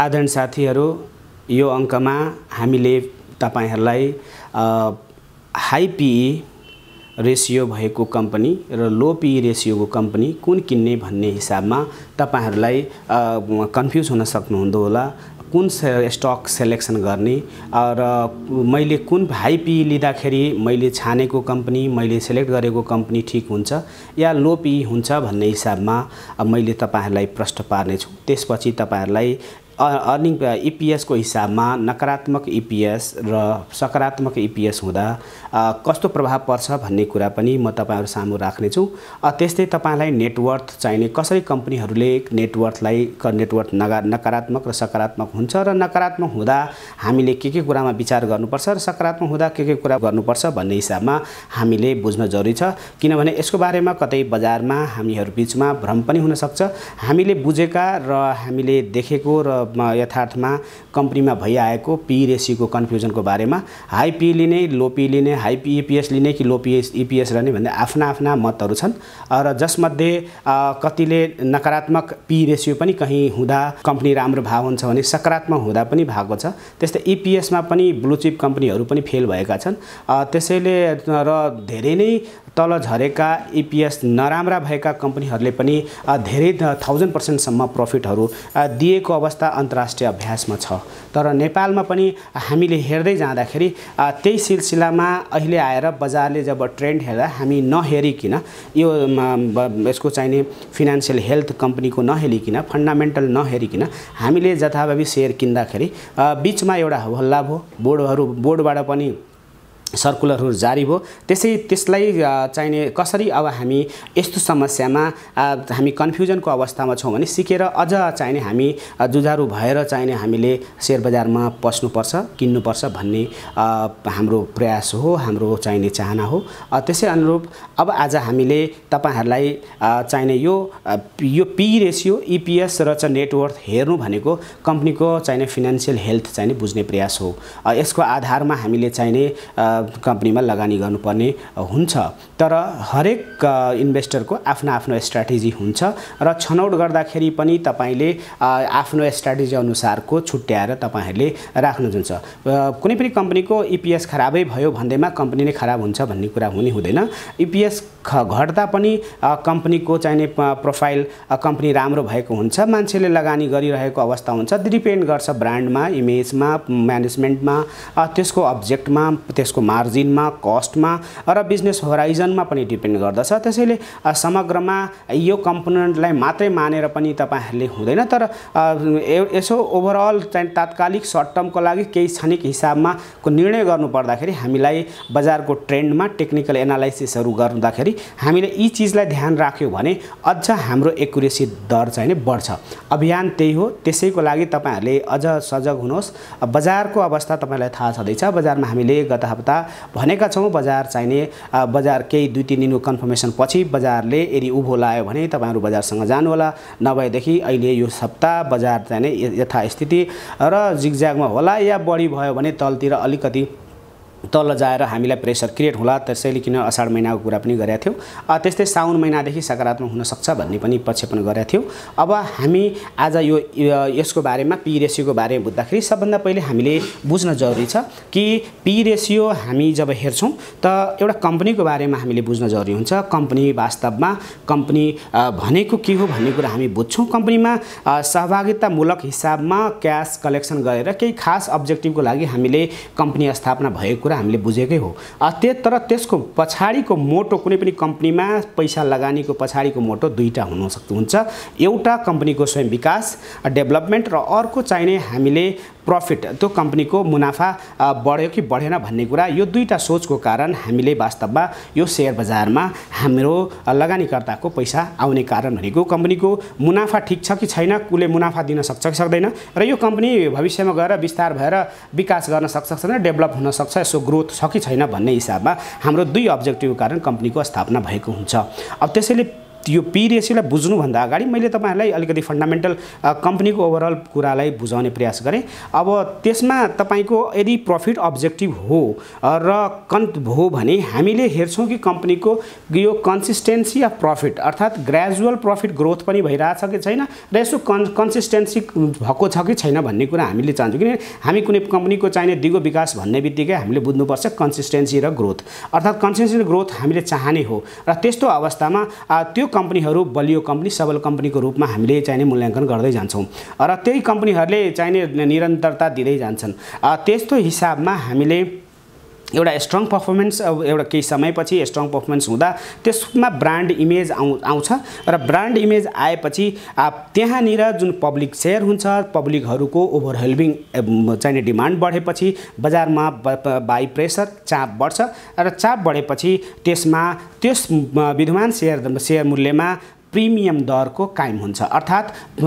आदरण साथीहरू यो अङ्कमा हामीले तपाईँहरूलाई हाई पिई रेसियो भएको कम्पनी र लो पिई रेसियोको कम्पनी कुन किन्ने भन्ने हिसाबमा तपाईँहरूलाई कन्फ्युज हुन सक्नुहुँदो होला कुन से स्टक सेलेक्सन गर्ने र मैले कुन हाई पिई लिँदाखेरि मैले छानेको कम्पनी मैले सेलेक्ट गरेको कम्पनी ठिक हुन्छ या लो पिई हुन्छ भन्ने हिसाबमा मैले तपाईँहरूलाई प्रश्न पार्नेछु त्यसपछि तपाईँहरूलाई अर्निङ इपिएसको e हिसाबमा नकारात्मक इपिएस e र सकारात्मक इपिएस e हुँदा कस्तो प्रभाव पर्छ भन्ने कुरा पनि म तपाईँहरू सामु राख्नेछु त्यस्तै तपाईँलाई नेटवर्थ चाहिने कसरी कम्पनीहरूले नेटवर्थलाई क नेटवर्थ नगा नकारात्मक र सकारात्मक हुन्छ र नकारात्मक हुँदा हामीले के के कुरामा विचार गर्नुपर्छ र सकारात्मक हुँदा के के कुरा गर्नुपर्छ भन्ने हिसाबमा हामीले बुझ्न जरुरी छ किनभने यसको बारेमा कतै बजारमा हामीहरू बिचमा भ्रम पनि हुनसक्छ हामीले बुझेका र हामीले देखेको र यथार्थमा कम्पनीमा भइआएको पी रेसियोको कन्फ्युजनको बारेमा हाई पी लिने लो पी लिने हाई पी इपिएस लिने कि लो पिएस इपिएस रहने भन्ने आफ्ना आफ्ना मतहरू छन् र जसमध्ये कतिले नकारात्मक पी रेसियो पनि कहीँ हुँदा कम्पनी राम्रो भाव हुन्छ भने सकारात्मक हुँदा पनि भएको छ त्यस्तै इपिएसमा पनि ब्लुचिप कम्पनीहरू पनि फेल भएका छन् त्यसैले र धेरै नै तल झरेका इपिएस नराम्रा भएका कम्पनीहरूले पनि धेरै थाउजन्ड पर्सेन्टसम्म प्रफिटहरू दिएको अवस्था अन्तर्राष्ट्रिय अभ्यासमा छ तर नेपालमा पनि हामीले हेर्दै जाँदाखेरि त्यही सिलसिलामा अहिले आएर बजारले जब ट्रेन्ड हेर्दा हामी नहेरिकन यो यसको चाहिने फिनान्सियल हेल्थ कम्पनीको नहेरिकन फन्डामेन्टल नहेरिकन हामीले जथाभावी सेयर किन्दाखेरि बिचमा एउटा हल्ला भयो बोर्डहरू बोर्डबाट पनि सर्कुलरहरू जारी भयो त्यसै त्यसलाई चाहिने कसरी अब हामी यस्तो समस्यामा हामी कन्फ्युजनको अवस्थामा छौँ भने सिकेर अझ चाहिने हामी जुझारु भएर चाहिने हामीले सेयर बजारमा पस्नुपर्छ किन्नुपर्छ भन्ने हाम्रो प्रयास हो हाम्रो चाहिने चाहना हो त्यसै अनुरूप अब आज हामीले तपाईँहरूलाई चाहिने यो यो पी रेसियो इपिएस र चाहिँ नेटवर्थ हेर्नु भनेको कम्पनीको चाहिने फिनेन्सियल हेल्थ चाहिने बुझ्ने प्रयास हो यसको आधारमा हामीले चाहिने कम्पनीमा लगानी गर्नुपर्ने हुन्छ तर हरेक इन्भेस्टरको आफ्नो आफ्नो स्ट्राटेजी हुन्छ र छनौट गर्दाखेरि पनि तपाईँले आफ्नो स्ट्राटेजी अनुसारको छुट्याएर तपाईँहरूले राख्नु राख्नुहुन्छ कुनै पनि कम्पनीको इपिएस खराबै भयो भन्दैमा कम्पनी नै खराब हुन्छ भन्ने कुरा हुने हुँदैन इपिएस ख घट्दा पनि कम्पनीको चाहिने प्रोफाइल कम्पनी राम्रो भएको हुन्छ मान्छेले लगानी गरिरहेको अवस्था हुन्छ डिपेन्ड गर्छ ब्रान्डमा इमेजमा म्यानेजमेन्टमा त्यसको अब्जेक्टमा त्यसको मार्जिनमा कस्टमा र बिजनेस होराइजनमा पनि डिपेन्ड गर्दछ त्यसैले समग्रमा यो कम्पोनेन्टलाई मात्रै मानेर पनि तपाईँहरूले हुँदैन तर यसो ओभरअल चाहिँ तात्कालिक सर्ट टर्मको लागि केही क्षणिक हिसाबमा को निर्णय गर्नुपर्दाखेरि हामीलाई बजारको ट्रेन्डमा टेक्निकल एनालाइसिसहरू गर्दाखेरि हामीले यी चिजलाई ध्यान राख्यौँ भने अझ हाम्रो एकुरेसी दर चाहिँ बढ्छ अभियान त्यही हो त्यसैको लागि तपाईँहरूले अझ सजग हुनुहोस् बजारको अवस्था तपाईँलाई थाहा छँदैछ बजारमा हामीले गत हप्ता भनेका छौँ बजार चाहिने बजार केही दुई तिन दिनको कन्फर्मेसन पछि बजारले यदि उभो लायो भने तपाईँहरू बजारसँग जानुहोला नभएदेखि अहिले यो हप्ता बजार चाहिने यथास्थिति र जिगज्यागमा होला या बढी भयो भने तलतिर अलिकति तल जाएर हामीलाई प्रेसर क्रिएट होला त्यसैले किन असाढ महिनाको कुरा पनि गरेका थियौँ त्यस्तै साउन महिनादेखि सकारात्मक हुनसक्छ भन्ने पनि प्रक्षेपण गरेका थियौँ अब हामी आज यो यसको बारेमा पी रेसियोको बारेमा बुझ्दाखेरि सबभन्दा पहिले हामीले बुझ्न जरुरी छ कि पी रेसियो हामी जब हेर्छौँ त एउटा कम्पनीको बारेमा हामीले बुझ्न जरुरी हुन्छ कम्पनी वास्तवमा कम्पनी भनेको के हो भन्ने कुरा हामी बुझ्छौँ कम्पनीमा सहभागितामूलक हिसाबमा क्यास कलेक्सन गरेर केही खास अब्जेक्टिभको लागि हामीले कम्पनी स्थापना भएको कुरा हामीले बुझेकै हो त्यो तर त्यसको पछाडिको मोटो कुनै पनि कम्पनीमा पैसा लगानीको पछाडिको मोटो दुईवटा हुन सक्नु हुन्छ एउटा कम्पनीको स्वयं विकास डेभलपमेन्ट र अर्को चाहिने हामीले प्रफिट त्यो कम्पनीको मुनाफा बढ्यो कि बढेन भन्ने कुरा यो दुईवटा सोचको कारण हामीले वास्तवमा यो सेयर बजारमा हाम्रो लगानीकर्ताको पैसा आउने कारण भनेको कम्पनीको मुनाफा ठिक छ कि छैन कुले मुनाफा दिन सक्छ कि सक्दैन र यो कम्पनी भविष्यमा गएर विस्तार भएर विकास गर्न सक्छ सक्दैन डेभलप हुनसक्छ यसो ग्रोथ छ कि छैन भन्ने हिसाबमा हाम्रो दुई अब्जेक्टिभ कारण कम्पनीको स्थापना भएको हुन्छ अब त्यसैले यो पी रेसियोलाई बुझ्नुभन्दा अगाडि मैले तपाईँहरूलाई अलिकति फन्डामेन्टल कम्पनीको ओभरअल कुरालाई बुझाउने प्रयास गरेँ अब त्यसमा तपाईँको यदि प्रफिट अब्जेक्टिभ हो र कन् हो भने हामीले हेर्छौँ कि कम्पनीको यो कन्सिस्टेन्सी अफ प्रफिट अर्थात् ग्रेजुअल प्रफिट ग्रोथ पनि भइरहेछ कि छैन र यसो कन् कन्सिस्टेन्सी भएको छ कि छैन भन्ने कुरा हामीले चाहन्छौँ किनभने हामी कुनै कम्पनीको चाहिने दिगो विकास भन्ने बित्तिकै हामीले बुझ्नुपर्छ कन्सिस्टेन्सी र ग्रोथ अर्थात् कन्सिस्टेन्सी ग्रोथ हामीले चाहने हो र त्यस्तो अवस्थामा त्यो कम्पनीहरू बलियो कम्पनी सबल कम्पनीको रूपमा हामीले चाहिने मूल्याङ्कन गर्दै जान्छौँ र त्यही कम्पनीहरूले चाहिने निरन्तरता दिँदै जान्छन् त्यस्तो हिसाबमा हामीले एउटा स्ट्रङ पर्फर्मेन्स अब एउटा केही समयपछि स्ट्रङ पर्फर्मेन्स हुँदा त्यसमा ब्रान्ड इमेज आउ आउँछ र ब्रान्ड इमेज आएपछि त्यहाँनिर जुन पब्लिक सेयर हुन्छ पब्लिकहरूको ओभरहेल्भिङ चाहिने डिमान्ड बढेपछि बजारमा बाई प्रेसर चाप बढ्छ र चाप बढेपछि त्यसमा त्यस विद्यमान सेयर सेयर मूल्यमा प्रिमियम दरको कायम हुन्छ अर्थात्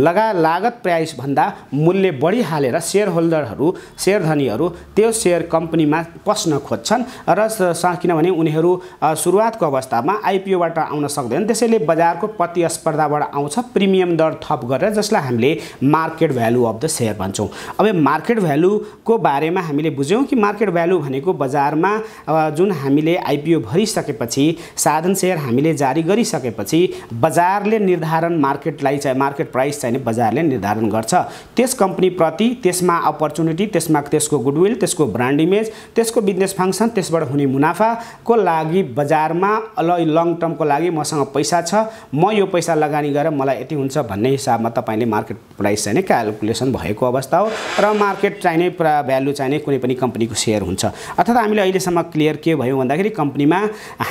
लगा लागत प्राइसभन्दा मूल्य बढिहालेर हालेर सेयर होल्डरहरू सेयरधनीहरू त्यो सेयर कम्पनीमा पस्न खोज्छन् र किनभने उनीहरू सुरुवातको अवस्थामा आइपिओबाट आउन सक्दैन त्यसैले बजारको प्रतिस्पर्धाबाट आउँछ प्रिमियम दर थप गरेर जसलाई हामीले market value of the share भन्छौँ अब मार्केट भ्यालुको बारेमा हामीले बुझ्यौँ कि मार्केट भ्यालु भनेको बजारमा जुन हामीले आइपिओ भरिसकेपछि साधन सेयर हामीले जारी गरिसकेपछि बजारले निर्धारण मार्केटलाई चाहिँ मार्केट प्राइस चाहिने बजारले निर्धारण गर्छ त्यस कम्पनीप्रति त्यसमा अपर्च्युनिटी त्यसमा त्यसको गुडविल त्यसको ब्रान्ड इमेज त्यसको बिजनेस फङ्सन त्यसबाट हुने मुनाफाको लागि बजारमा ल लङ टर्मको लागि मसँग पैसा छ म यो पैसा लगानी गरेर मलाई यति हुन्छ भन्ने हिसाबमा तपाईँले मार्केट प्राइस चाहिने क्यालकुलेसन भएको अवस्था हो र मार्केट चाहिने पुरा भ्यालु चाहिने कुनै पनि कम्पनीको सेयर हुन्छ अर्थात् हामीले अहिलेसम्म क्लियर के भयो भन्दाखेरि कम्पनीमा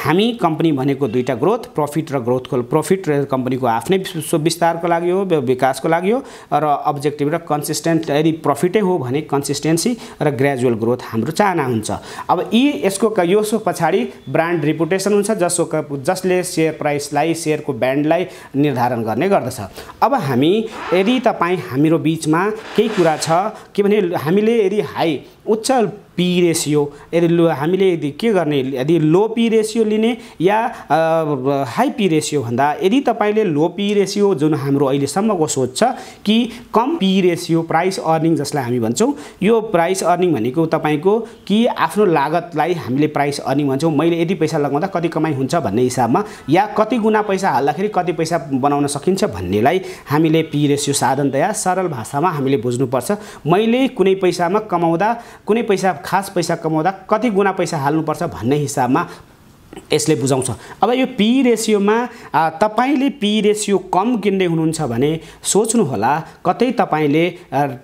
हामी कम्पनी भनेको दुईवटा ग्रोथ प्रफिट र ग्रोथको प्रफिट प्रफिट कम्पनीको आफ्नै विश्व विस्तारको लागि हो विकासको लागि हो र अब्जेक्टिभ र कन्सिस्टेन्ट यदि प्रफिटै हो भने कन्सिस्टेन्सी र ग्रेजुअल ग्रोथ हाम्रो चाहना हुन्छ अब यी यसको यसो पछाडि ब्रान्ड रिपुटेसन हुन्छ जसको जसले सेयर प्राइसलाई सेयरको ब्यान्डलाई निर्धारण गर्ने गर्दछ अब हामी यदि तपाईँ हाम्रो बिचमा केही कुरा छ के भने हामीले यदि हाई उच्च पी रेसियो यदि हामीले यदि के गर्ने यदि लो पी रेसियो लिने या हाई पी रेसियो भन्दा यदि तपाईँले लो पी रेसियो जुन हाम्रो अहिलेसम्मको सोच छ कि कम पी रेसियो प्राइस अर्निङ जसलाई हामी भन्छौँ यो प्राइस अर्निङ भनेको तपाईँको कि आफ्नो लागतलाई हामीले प्राइस अर्निङ भन्छौँ मैले यदि पैसा लगाउँदा कति कमाइ हुन्छ भन्ने हिसाबमा या कति गुणा पैसा हाल्दाखेरि कति पैसा बनाउन सकिन्छ भन्नेलाई हामीले पी रेसियो साधनतया सरल भाषामा हामीले बुझ्नुपर्छ मैले कुनै पैसामा कमाउँदा कुनै पैसा खास पैसा कमाउँदा कति गुणा पैसा हाल्नुपर्छ भन्ने हिसाबमा यसले बुझाउँछ अब यो पी रेसियोमा तपाईँले पी रेसियो कम किन्दै हुनुहुन्छ भने सोच्नुहोला कतै तपाईँले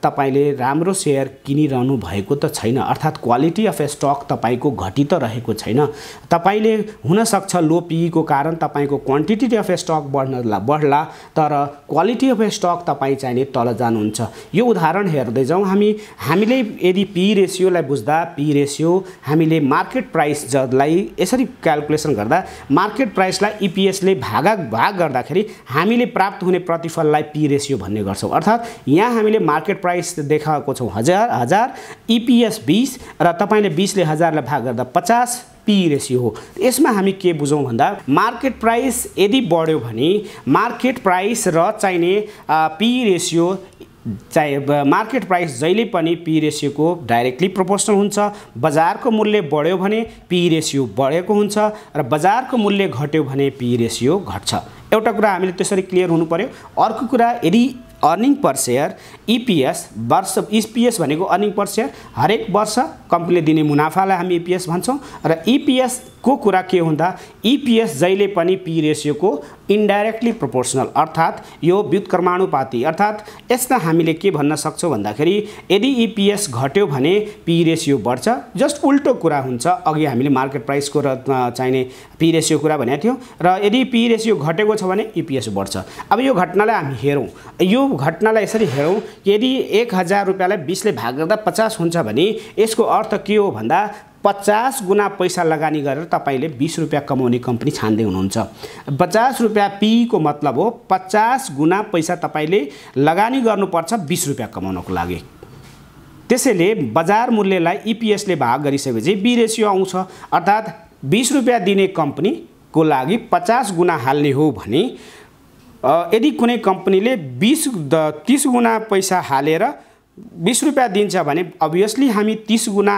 तपाईँले राम्रो सेयर किनिरहनु भएको त छैन अर्थात् क्वालिटी अफ स्टक तपाईँको घटी त रहेको छैन तपाईँले हुनसक्छ लो पीको कारण तपाईँको क्वान्टिटी अफ स्टक बढ्न बढ्ला तर क्वालिटी अफ स्टक तपाईँ चाहिने तल जानुहुन्छ यो उदाहरण हेर्दै जाउँ हामी हामीले यदि पी रेसियोलाई बुझ्दा पी रेसियो हामीले मार्केट प्राइस जलाई यसरी क्यालकुलेसन गर्दा मार्केट प्राइसलाई इपिएसले e भागा भाग गर्दाखेरि हामीले प्राप्त हुने प्रतिफललाई पी रेसियो भन्ने गर्छौँ अर्थात् यहाँ हामीले मार्केट प्राइस देखाएको छौँ हजार हजार इपिएस e बिस र तपाईँले बिसले हजारलाई भाग गर्दा पचास पी रेसियो हो यसमा हामी के बुझौँ भन्दा मार्केट प्राइस यदि बढ्यो भने मार्केट प्राइस र चाहिने पी रेसियो चाहे मार्केट प्राइस जहिले पनि पी रेसियोको डाइरेक्टली प्रोपोर्सनल हुन्छ बजारको मूल्य बढ्यो भने पी रेसियो बढेको हुन्छ र बजारको मूल्य घट्यो भने पी रेसियो घट्छ एउटा कुरा हामीले त्यसरी क्लियर हुनु पऱ्यो अर्को कुरा यदि अर्निङ पर सेयर इपिएस वर्ष इपिएस भनेको अर्निङ पर सेयर हरेक वर्ष कम्पनीले दिने मुनाफालाई हामी इपिएस e भन्छौँ र इपिएसको e कुरा के हुँदा इपिएस e जहिले पनि पी रेसियोको इन्डाइरेक्टली प्रोपोर्सनल अर्थात् यो व्युत्क्रमाणुपाती अर्थात् यसलाई हामीले के भन्न सक्छौँ भन्दाखेरि यदि इपिएस घट्यो भने पी रेसियो बढ्छ जस्ट उल्टो कुरा हुन्छ अघि हामीले मार्केट प्राइसको र चाहिने पी रेसियो कुरा भनेको थियौँ र यदि पी रेसियो घटेको छ भने इपिएस बढ्छ अब यो घटनालाई हामी हेरौँ यो घटनालाई यसरी हेरौँ यदि एक हजार रुपियाँलाई बिसले भाग गर्दा पचास हुन्छ भने यसको अर्थ के हो भन्दा पचास गुणा पैसा लगानी गरेर तपाईँले बिस रुपियाँ कमाउने कम्पनी छान्दै हुनुहुन्छ पचास रुपियाँ पीको मतलब हो पचास गुणा पैसा तपाईँले लगानी गर्नुपर्छ बिस रुपियाँ कमाउनको लागि त्यसैले बजार मूल्यलाई इपिएसले e भाग गरिसकेपछि बी रेसियो आउँछ अर्थात् बिस रुपियाँ दिने कम्पनीको लागि पचास गुणा हाल्ने हो भने यदि कुनै कम्पनीले बिस तिस गुणा पैसा हालेर बिस रुपियाँ दिन्छ भने अभियसली हामी तिस गुणा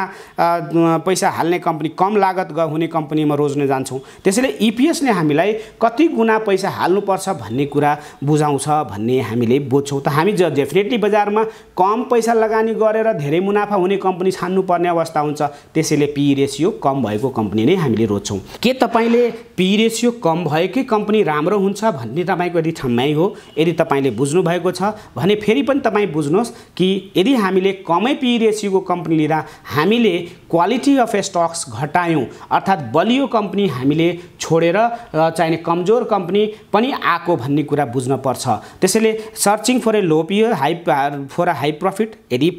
पैसा हाल्ने कम्पनी कम लागत ग हुने कम्पनीमा रोज्न जान्छौँ त्यसैले इपिएसले e हामीलाई कति गुणा पैसा हाल्नुपर्छ भन्ने कुरा बुझाउँछ भन्ने हामीले बुझ्छौँ त हामी ज डेफिनेटली बजारमा कम पैसा लगानी गरेर धेरै मुनाफा हुने कम्पनी छान्नुपर्ने अवस्था हुन्छ त्यसैले पी रेसियो कम भएको कम्पनी नै हामीले रोज्छौँ के तपाईँले पी रेसियो कम भएकै कम्पनी राम्रो हुन्छ भन्ने तपाईँको यदि ठम्माइ हो यदि तपाईँले बुझ्नुभएको छ भने फेरि पनि तपाईँ बुझ्नुहोस् कि यदि हामीले कमै पी रेसियोको कम्पनी लिँदा हामीले क्वालिटी अफ स्टक्स घटायौँ अर्थात् बलियो कम्पनी हामीले छोडेर चाहिने कमजोर कम्पनी पनि आएको भन्ने कुरा पर्छ त्यसैले searching for a low P E high for a high profit यदि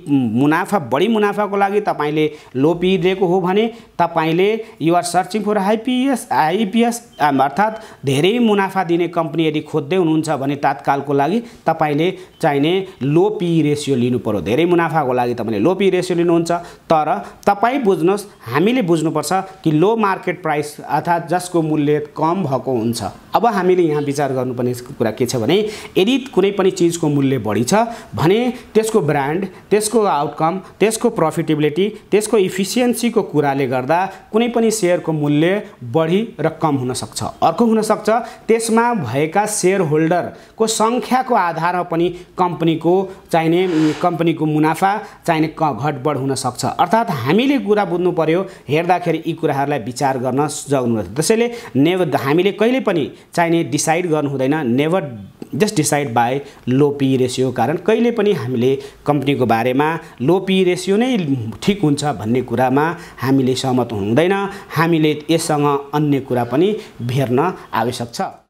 मुनाफा बढी मुनाफाको लागि तपाईँले लो दिएको हो भने तपाईँले you're searching for high EPS EPS अर्थात् धेरै मुनाफा दिने कम्पनी यदि खोज्दै हुनुहुन्छ भने तात्कालको लागि तपाईँले चाहिने लो पी रेसियो लिनु पऱ्यो धेरै मुनाफाको लागि तपाईँले लोपी रेसियो लिनुहुन्छ तर तपाईँ बुझ्नुहोस् हामीले बुझ्नुपर्छ कि लो मार्केट प्राइस अर्थात् जसको मूल्य मूल्य कम भएको हुन्छ अब हामीले यहाँ विचार गर्नुपर्ने कुरा के छ भने यदि कुनै पनि चिजको मूल्य बढी छ भने त्यसको ब्रान्ड त्यसको आउटकम त्यसको प्रफिटेबिलिटी त्यसको इफिसियन्सीको कुराले गर्दा कुनै पनि सेयरको मूल्य बढी र कम हुनसक्छ अर्को हुनसक्छ त्यसमा भएका सेयर होल्डरको सङ्ख्याको आधारमा पनि कम्पनीको चाहिने कम्पनीको मुनाफा चाहिने क घटबड हुनसक्छ अर्थात् हामीले कुरा बुझ्नु पर्यो हेर्दाखेरि यी कुराहरूलाई विचार गर्न जग्नु त्यसैले नेभर हामीले कहिले पनि चाहिने डिसाइड गर्नु हुँदैन never just decide by low P ratio कारण कहिले पनि हामीले कम्पनीको बारेमा लो पी रेसियो नै ठिक हुन्छ भन्ने कुरामा हामीले सहमत हुँदैन हामीले यससँग अन्य कुरा पनि भेर्न आवश्यक छ